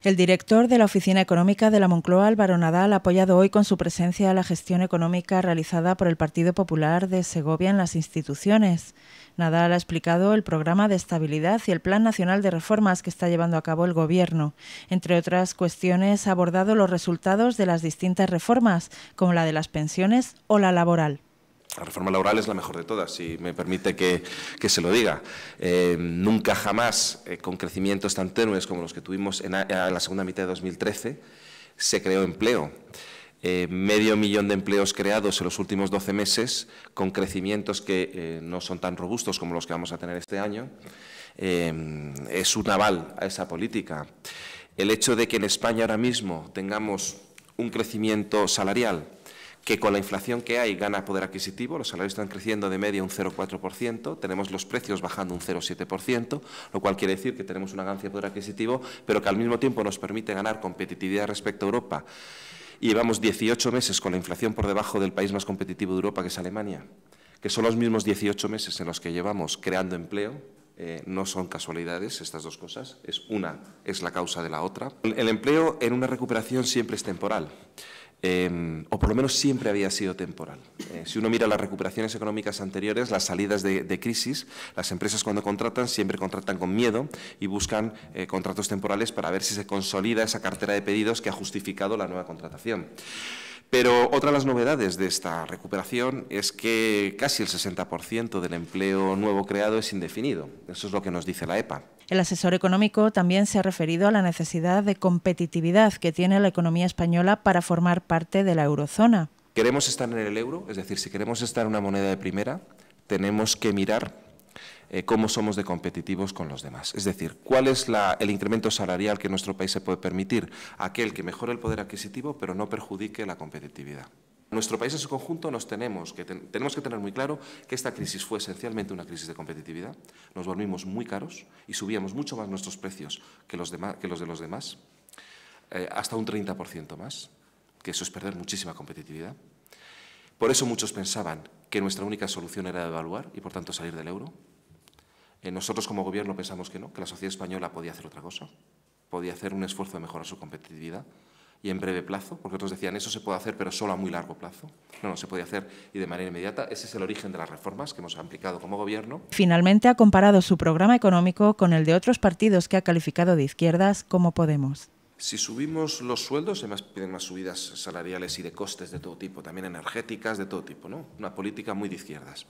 El director de la Oficina Económica de la Moncloa, Álvaro Nadal, ha apoyado hoy con su presencia la gestión económica realizada por el Partido Popular de Segovia en las instituciones. Nadal ha explicado el programa de estabilidad y el Plan Nacional de Reformas que está llevando a cabo el Gobierno. Entre otras cuestiones, ha abordado los resultados de las distintas reformas, como la de las pensiones o la laboral. La reforma laboral es la mejor de todas, si me permite que, se lo diga. Eh, nunca jamás, eh, con crecimientos tan tenues como los que tuvimos en, la segunda mitad de 2013, se creó empleo. Eh, medio millón de empleos creados en los últimos 12 meses, con crecimientos que no son tan robustos como los que vamos a tener este año, es un aval a esa política. El hecho de que en España ahora mismo tengamos un crecimiento salarial que con la inflación que hay gana poder adquisitivo, los salarios están creciendo de media un 0,4%, tenemos los precios bajando un 0,7%, lo cual quiere decir que tenemos una ganancia de poder adquisitivo, pero que al mismo tiempo nos permite ganar competitividad respecto a Europa. Y llevamos 18 meses con la inflación por debajo del país más competitivo de Europa, que es Alemania, que son los mismos 18 meses en los que llevamos creando empleo, eh, no son casualidades estas dos cosas, es una es la causa de la otra. El empleo en una recuperación siempre es temporal. Em, o por lo menos siempre había sido temporal. Eh, si uno mira las recuperaciones económicas anteriores, las salidas de, crisis, las empresas cuando contratan siempre contratan con miedo y buscan eh, contratos temporales para ver si se consolida esa cartera de pedidos que ha justificado la nueva contratación. Pero otra de las novedades de esta recuperación es que casi el 60% del empleo nuevo creado es indefinido. Eso es lo que nos dice la EPA. El asesor económico también se ha referido a la necesidad de competitividad que tiene la economía española para formar parte de la eurozona. Queremos estar en el euro, es decir, si queremos estar en una moneda de primera, tenemos que mirar eh, cómo somos de competitivos con los demás. Es decir, cuál es el incremento salarial que nuestro país se puede permitir, aquel que mejore el poder adquisitivo pero no perjudique la competitividad. Nuestro país en su conjunto nos tenemos que, tener muy claro que esta crisis fue esencialmente una crisis de competitividad, nos volvimos muy caros y subíamos mucho más nuestros precios que los, que los de los demás, eh, hasta un 30% más, que eso es perder muchísima competitividad. Por eso muchos pensaban que nuestra única solución era devaluar y por tanto salir del euro, nosotros como gobierno pensamos que no, que la sociedad española podía hacer otra cosa, podía hacer un esfuerzo de mejorar su competitividad y en breve plazo, porque otros decían eso se puede hacer pero solo a muy largo plazo. No, no se podía hacer y de manera inmediata. Ese es el origen de las reformas que hemos aplicado como gobierno. Finalmente ha comparado su programa económico con el de otros partidos que ha calificado de izquierdas como Podemos. Si subimos los sueldos, además piden más subidas salariales y de costes de todo tipo, también energéticas, de todo tipo, ¿no? Una política muy de izquierdas.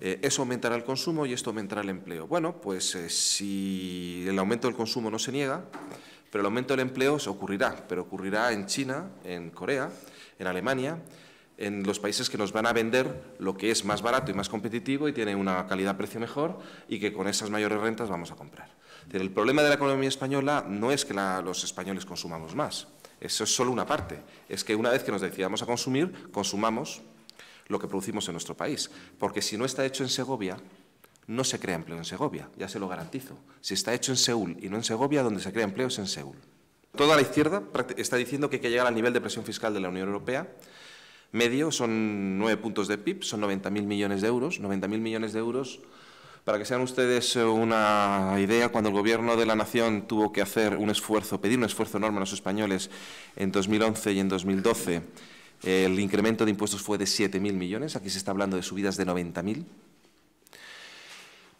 Eh, eso aumentará el consumo y esto aumentará el empleo. Bueno, pues eh, si el aumento del consumo no se niega, pero el aumento del empleo se ocurrirá, pero ocurrirá en China, en Corea, en Alemania, en los países que nos van a vender lo que es más barato y más competitivo y tiene una calidad-precio mejor y que con esas mayores rentas vamos a comprar. El problema de la economía española no es que los españoles consumamos más, eso es solo una parte, es que una vez que nos decidamos a consumir, consumamos lo que producimos en nuestro país. Porque si no está hecho en Segovia, no se crea empleo en Segovia, ya se lo garantizo. Si está hecho en Seúl y no en Segovia, donde se crea empleo es en Seúl. Toda la izquierda está diciendo que hay que llegar al nivel de presión fiscal de la Unión Europea. Medio son nueve puntos de PIB, son 90.000 millones de euros. 90.000 millones de euros, para que sean ustedes eh, una idea, cuando el Gobierno de la Nación tuvo que hacer un esfuerzo, pedir un esfuerzo enorme a los españoles en 2011 y en 2012 el incremento de impuestos fue de 7.000 millones, aquí se está hablando de subidas de 90.000.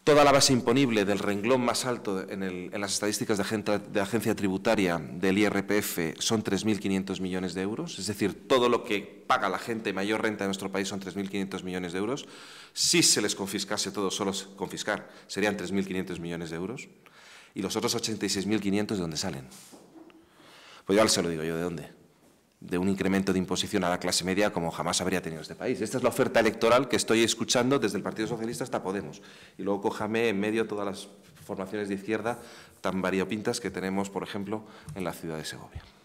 Toda la base imponible del renglón más alto en, las estadísticas de, agencia tributaria del IRPF son 3.500 millones de euros, es decir, todo lo que paga la gente mayor renta de nuestro país son 3.500 millones de euros. Si se les confiscase todo, solo confiscar, serían 3.500 millones de euros. Y los otros 86.500, ¿de dónde salen? Pues ya se lo digo yo, ¿de dónde? de un incremento de imposición a la clase media como jamás habría tenido este país. Esta es la oferta electoral que estoy escuchando desde el Partido Socialista hasta Podemos. Y luego cójame en medio todas las formaciones de izquierda tan variopintas que tenemos, por ejemplo, en la ciudad de Segovia.